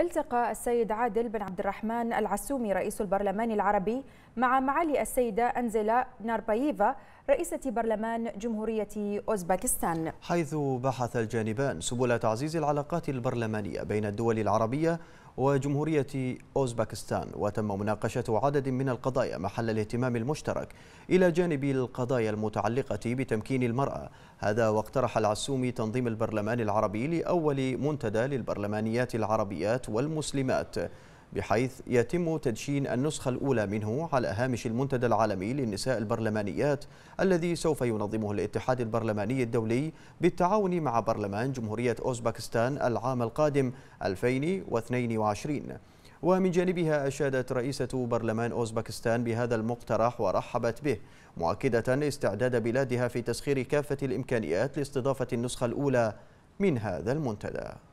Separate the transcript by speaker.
Speaker 1: التقى السيد عادل بن عبد الرحمن العسومي رئيس البرلمان العربي مع معالي السيدة أنزيلا نارباييفا رئيسة برلمان جمهورية أوزباكستان
Speaker 2: حيث بحث الجانبان سبل تعزيز العلاقات البرلمانية بين الدول العربية وجمهورية أوزبكستان وتم مناقشة عدد من القضايا محل الاهتمام المشترك إلى جانب القضايا المتعلقة بتمكين المرأة هذا واقترح العسومي تنظيم البرلمان العربي لأول منتدى للبرلمانيات العربيات والمسلمات بحيث يتم تدشين النسخة الأولى منه على هامش المنتدى العالمي للنساء البرلمانيات الذي سوف ينظمه الاتحاد البرلماني الدولي بالتعاون مع برلمان جمهورية أوزبكستان العام القادم 2022 ومن جانبها أشادت رئيسة برلمان أوزبكستان بهذا المقترح ورحبت به مؤكدة استعداد بلادها في تسخير كافة الإمكانيات لاستضافة النسخة الأولى من هذا المنتدى